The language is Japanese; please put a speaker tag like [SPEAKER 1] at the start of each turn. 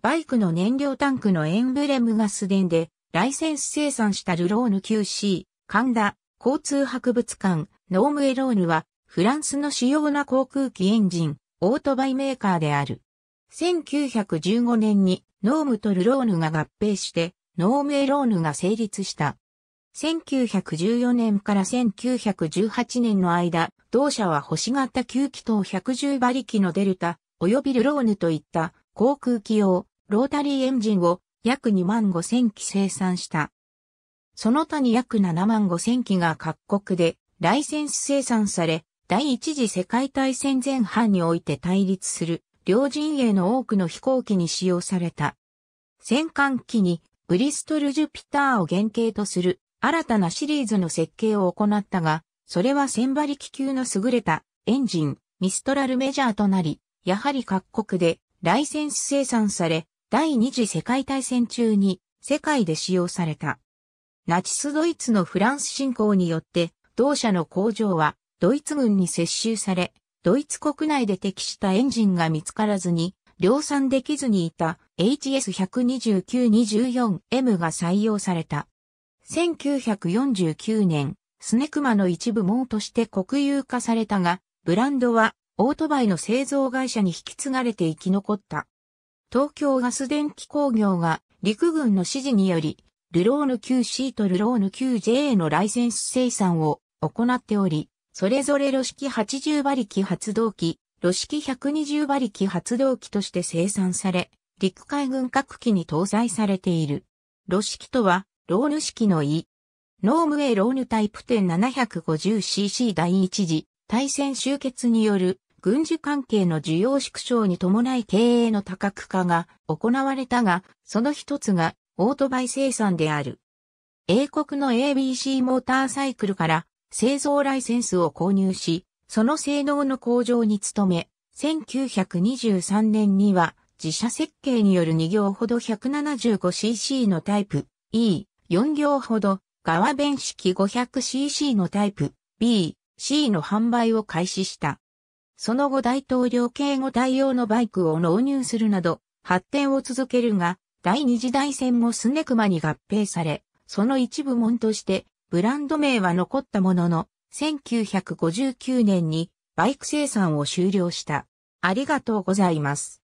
[SPEAKER 1] バイクの燃料タンクのエンブレムがス電で、ライセンス生産したルローヌ QC、神田、交通博物館、ノームエローヌは、フランスの主要な航空機エンジン、オートバイメーカーである。1915年に、ノームとルローヌが合併して、ノームエローヌが成立した。1914年から1918年の間、同社は星型9気筒110馬力のデルタ、及びルローヌといった航空機用ロータリーエンジンを約2万5千機生産した。その他に約7万5千機が各国でライセンス生産され、第一次世界大戦前半において対立する両陣営の多くの飛行機に使用された。戦艦機にブリストル・ジュピターを原型とする新たなシリーズの設計を行ったが、それは千馬力級の優れたエンジン、ミストラルメジャーとなり、やはり各国でライセンス生産され、第二次世界大戦中に世界で使用された。ナチスドイツのフランス侵攻によって同社の工場はドイツ軍に接収され、ドイツ国内で適したエンジンが見つからずに量産できずにいた HS129-24M が採用された。1949年、スネクマの一部門として国有化されたが、ブランドはオートバイの製造会社に引き継がれて生き残った。東京ガス電気工業が陸軍の指示により、ルローヌ QC とルローヌ QJ のライセンス生産を行っており、それぞれ露式80馬力発動機、露式120馬力発動機として生産され、陸海軍各機に搭載されている。露式とは、ローヌ式の E。ノームウェイローヌタイプ 10750cc 第一次、対戦終結による軍事関係の需要縮小に伴い経営の多角化が行われたが、その一つがオートバイ生産である。英国の ABC モーターサイクルから製造ライセンスを購入し、その性能の向上に努め、1923年には自社設計による2行ほど 175cc のタイプ E、4行ほど側弁式 500cc のタイプ B、C の販売を開始した。その後大統領警護対応のバイクを納入するなど、発展を続けるが、第二次大戦もスネクマに合併され、その一部門として、ブランド名は残ったものの、1959年にバイク生産を終了した。ありがとうございます。